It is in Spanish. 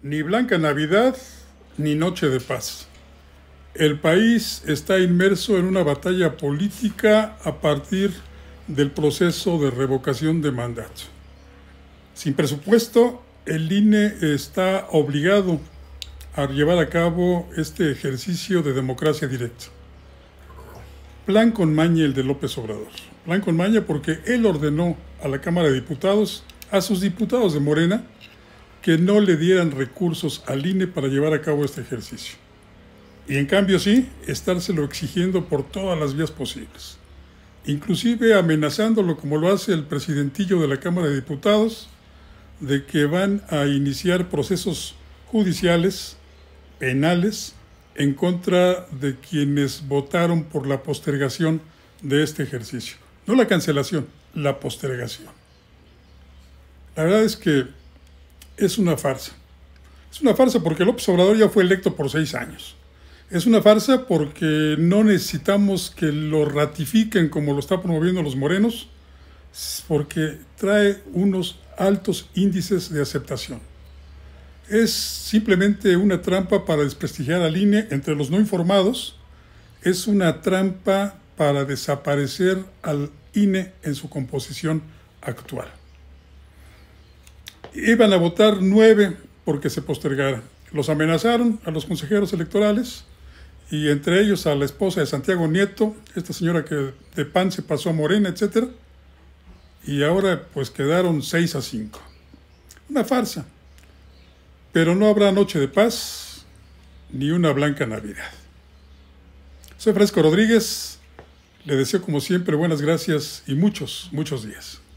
Ni Blanca Navidad ni Noche de Paz. El país está inmerso en una batalla política a partir del proceso de revocación de mandato. Sin presupuesto, el INE está obligado a llevar a cabo este ejercicio de democracia directa. Plan con maña el de López Obrador. Plan con maña porque él ordenó a la Cámara de Diputados, a sus diputados de Morena, que no le dieran recursos al INE para llevar a cabo este ejercicio. Y en cambio sí, estárselo exigiendo por todas las vías posibles. Inclusive amenazándolo como lo hace el presidentillo de la Cámara de Diputados, de que van a iniciar procesos judiciales, penales, en contra de quienes votaron por la postergación de este ejercicio. No la cancelación, la postergación. La verdad es que es una farsa. Es una farsa porque López Obrador ya fue electo por seis años. Es una farsa porque no necesitamos que lo ratifiquen como lo está promoviendo los morenos, porque trae unos altos índices de aceptación. Es simplemente una trampa para desprestigiar al INE entre los no informados, es una trampa para desaparecer al INE en su composición actual iban a votar nueve porque se postergara. Los amenazaron a los consejeros electorales y entre ellos a la esposa de Santiago Nieto, esta señora que de PAN se pasó a Morena, etc. Y ahora pues quedaron seis a cinco. Una farsa. Pero no habrá noche de paz ni una blanca Navidad. Soy Fresco Rodríguez. Le deseo como siempre buenas gracias y muchos, muchos días.